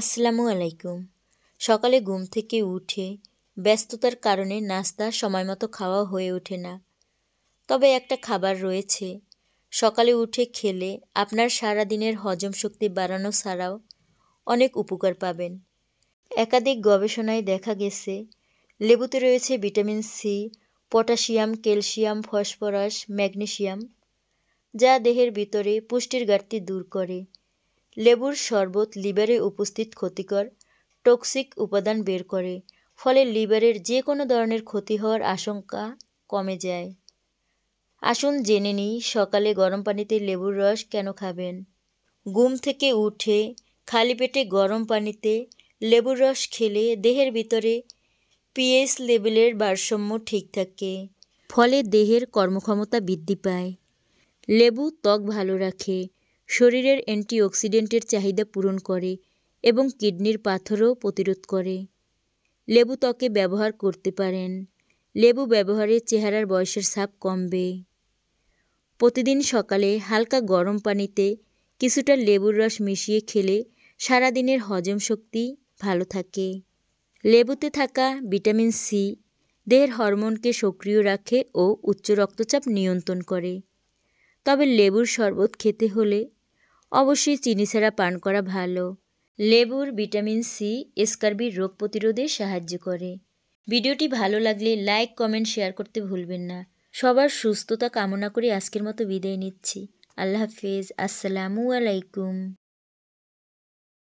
আসসালামু আলাইকুম সকালে ঘুম থেকে উঠে ব্যস্ততার কারণে নাস্তা সময়মতো খাওয়া হয়ে ওঠে না তবে একটা খাবার রয়েছে সকালে উঠে খেলে আপনার সারা দিনের হজম শক্তি বাড়ানো ছাড়াও অনেক উপকার পাবেন একাধিক গবেষণায় দেখা গেছে লেবুতে রয়েছে vitamin C potassium calcium phosphorus magnesium যা দেহের ভিতরে পুষ্টির ঘাটতি দূর করে লেবুর শরবত লিভারে উপস্থিত ক্ষতিকর টক্সিক উপাদান বের করে ফলে লিভারের যে কোনো ধরনের ক্ষতি হওয়ার আশঙ্কা কমে যায় আসুন জেনে নিই সকালে গরম পানিতে লেবুর রস কেন খাবেন ঘুম থেকে উঠে খালি পেটে গরম পানিতে লেবুর রস খেলে দেহের ভিতরে পিএস লেভেলের ভারসাম্য ঠিক থাকে ফলে দেহের কর্মক্ষমতা বৃদ্ধি পায় লেবু ত্বক ভালো রাখে শরীরের অ্যান্টিঅক্সিডেন্টের চাহিদা পূরণ করে এবং কিডনির পাথরও প্রতিরোধ করে লেবু ত্বকে ব্যবহার করতে পারেন লেবু ব্যবহারে চেহারার বয়সের ছাপ কমবে প্রতিদিন সকালে হালকা গরম পানিতে কিছুটা লেবুর রস মিশিয়ে খেলে সারাদিনের হজম শক্তি ভালো থাকে লেবুতে থাকা ভিটামিন সি দেহের হরমোনকে সক্রিয় রাখে ও উচ্চ রক্তচাপ নিয়ন্ত্রণ করে তবে লেবুর শরবত খেতে হলে অবশ্যই চিনি ছাড়া পান করা ভালো লেবুর ভিটামিন সি এসকারবির রোগ প্রতিরোধে সাহায্য করে ভিডিওটি ভালো লাগলে লাইক কমেন্ট শেয়ার করতে ভুলবেন না সবার সুস্থতা কামনা করে আজকের মতো বিদায় নিচ্ছি আল্লাহ হাফেজ আসসালামু আলাইকুম